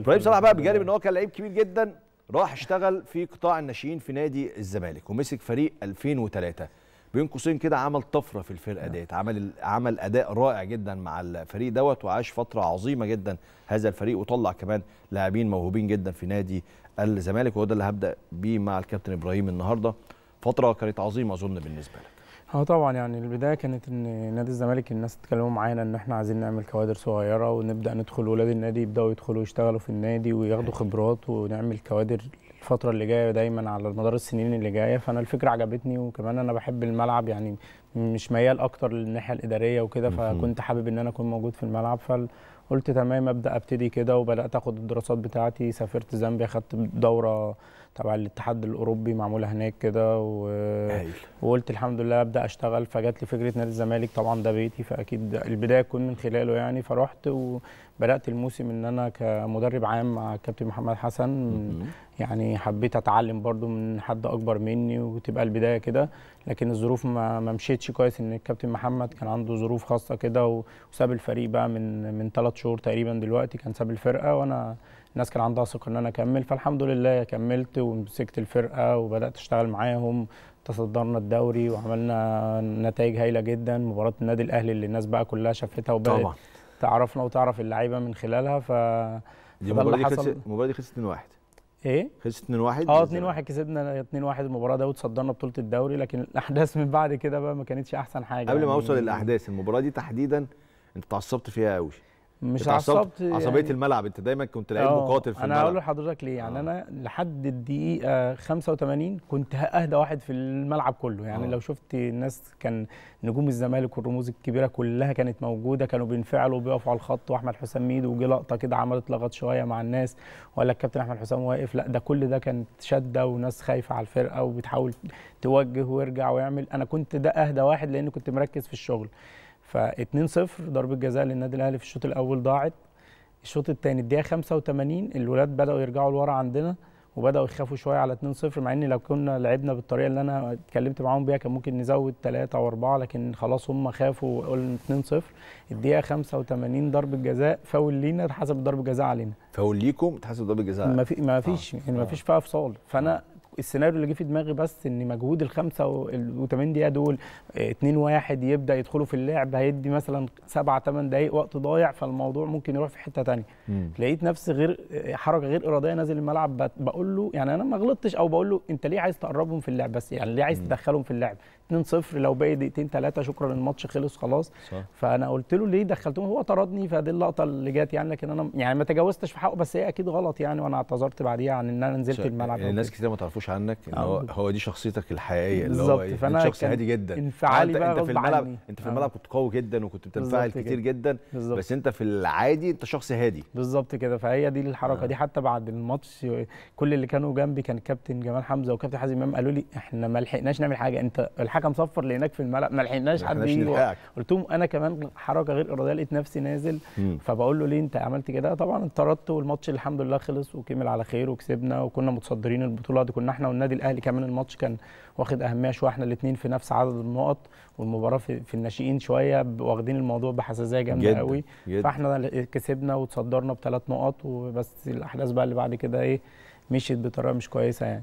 ابراهيم صلاح بقى آه. بجانب ان هو كان لعيب كبير جدا راح اشتغل في قطاع الناشئين في نادي الزمالك ومسك فريق 2003 بين قوسين كده عمل طفره في الفرقه نعم. ديت عمل عمل اداء رائع جدا مع الفريق دوت وعاش فتره عظيمه جدا هذا الفريق وطلع كمان لاعبين موهوبين جدا في نادي الزمالك وهو ده اللي هبدا بيه مع الكابتن ابراهيم النهارده فتره كانت عظيمه اظن بالنسبه لك اه طبعا يعني البدايه كانت ان نادي الزمالك الناس اتكلموا معانا ان احنا عايزين نعمل كوادر صغيره ونبدا ندخل ولاد النادي يبداوا يدخلوا يشتغلوا في النادي وياخدوا خبرات ونعمل كوادر الفتره اللي جايه دايما على مدار السنين اللي جايه فانا الفكره عجبتني وكمان انا بحب الملعب يعني مش ميال اكتر للناحيه الاداريه وكده فكنت حابب ان انا اكون موجود في الملعب فال قلت تمام ابدا ابتدي كده وبدات اخد الدراسات بتاعتي سافرت زامبيا خدت دوره تبع الاتحاد الاوروبي معموله هناك كده و... وقلت الحمد لله ابدا اشتغل فجت لي فكره نادي الزمالك طبعا ده بيتي فاكيد البدايه تكون من خلاله يعني فرحت وبدات الموسم ان انا كمدرب عام مع الكابتن محمد حسن م -م. يعني حبيت اتعلم برده من حد اكبر مني وتبقى البدايه كده لكن الظروف ما, ما مشيتش كويس ان الكابتن محمد كان عنده ظروف خاصه كده وساب الفريق بقى من من ثلاث ثلاث شهور تقريبا دلوقتي كان ساب الفرقه وانا الناس كان عندها ثقه ان انا اكمل فالحمد لله كملت ومسكت الفرقه وبدات اشتغل معاهم تصدرنا الدوري وعملنا نتائج هايله جدا مباراه النادي الاهلي اللي الناس بقى كلها شافتها وبقت تعرفنا وتعرف اللعيبه من خلالها ف دي المباراه دي خلصت المباراه دي 2-1 ايه خسرت 2-1 اه 2-1 كسبنا 2-1 المباراه ده وتصدرنا بطوله الدوري لكن الاحداث من بعد كده بقى ما كانتش احسن حاجه قبل يعني ما اوصل للاحداث المباراه دي تحديدا انت اتعصبت فيها قوي مش عصبت عصبيه يعني الملعب انت دايما كنت لعيب آه، مقاتل في أنا الملعب انا هقول لحضرتك ليه يعني أوه. انا لحد الدقيقه 85 كنت اهدى واحد في الملعب كله يعني أوه. لو شفت الناس كان نجوم الزمالك والرموز الكبيره كلها كانت موجوده كانوا بينفعلوا وبيقفوا على الخط واحمد حسام ميدو وجه لقطه كده عملت لغط شويه مع الناس وقال لك الكابتن احمد حسام واقف لا ده كل ده كانت شده وناس خايفه على الفرقه وبتحاول توجه ويرجع ويعمل انا كنت ده اهدى واحد لان كنت مركز في الشغل ف 2 0 ضربه جزاء للنادي الاهلي في الشوط الاول ضاعت الشوط الثاني الدقيقه 85 الولاد بداوا يرجعوا لورا عندنا وبداوا يخافوا شويه على 2 0 مع ان لو كنا لعبنا بالطريقه اللي انا اتكلمت معاهم بيها كان ممكن نزود 3 او 4 لكن خلاص هم خافوا وقلنا 2 0 الدقيقه 85 ضربه جزاء فاول لينا اتحسب ضربه جزاء علينا فاول ليكم اتحسب ضربه جزاء ما في ما فيش آه. يعني ما آه. فيش فيها فصال فانا السيناريو اللي جه في دماغي بس ان مجهود الخمسه و دقيقه دول 2 آه، 1 يبدا يدخلوا في اللعب هيدي مثلا 7 8 دقائق وقت ضايع فالموضوع ممكن يروح في حته ثانيه لقيت نفسي غير آه، حركه غير اراديه نازل الملعب بقول له يعني انا ما غلطتش او بقول له انت ليه عايز تقربهم في اللعب بس يعني ليه عايز تدخلهم في اللعب 2-0 لو باقي دقيقتين ثلاثه شكرا الماتش خلص خلاص صح. فانا قلت له ليه دخلتهم هو طردني فدي اللقطه اللي جت يعني لكن انا يعني ما تجاوزتش في حقه بس هي اكيد غلط يعني وانا اعتذرت بعديها عن ان انا نزلت الملعب يعني الناس كتير ما تعرفوش عنك ان هو هو دي شخصيتك الحقيقيه اللي هو ايه فأنا شخص هادي جدا انفعالي بقى انت في الملعب عني. انت في الملعب أه. كنت قوي جدا وكنت بتنفعل كتير جدا بالزبط. بس انت في العادي انت شخص هادي بالظبط كده فهي دي الحركه آه. دي حتى بعد الماتش كل اللي كانوا جنبي كان كابتن جمال حمزه وكابتن حازم امام قالوا لي احنا ما لحقناش نعمل حاجه انت الحكم صفر لهناك في الملعب ما لحقناش حد يجي قلت لهم انا كمان حركه غير اراديه لقيت نفسي نازل مم. فبقول له ليه انت عملت كده طبعا اتطردت والماتش الحمد لله خلص وكمل على خير وكسبنا وكنا متصدرين البطوله دي كنا احنا والنادي الاهلي كمان الماتش كان واخد اهميه شويه احنا الاثنين في نفس عدد النقط والمباراه في, في الناشئين شويه واخدين الموضوع بحساسيه جامده قوي جد. فاحنا كسبنا وتصدرنا بثلاث نقط وبس الاحداث بقى اللي بعد كده ايه مشيت بطريقه مش كويسه يعني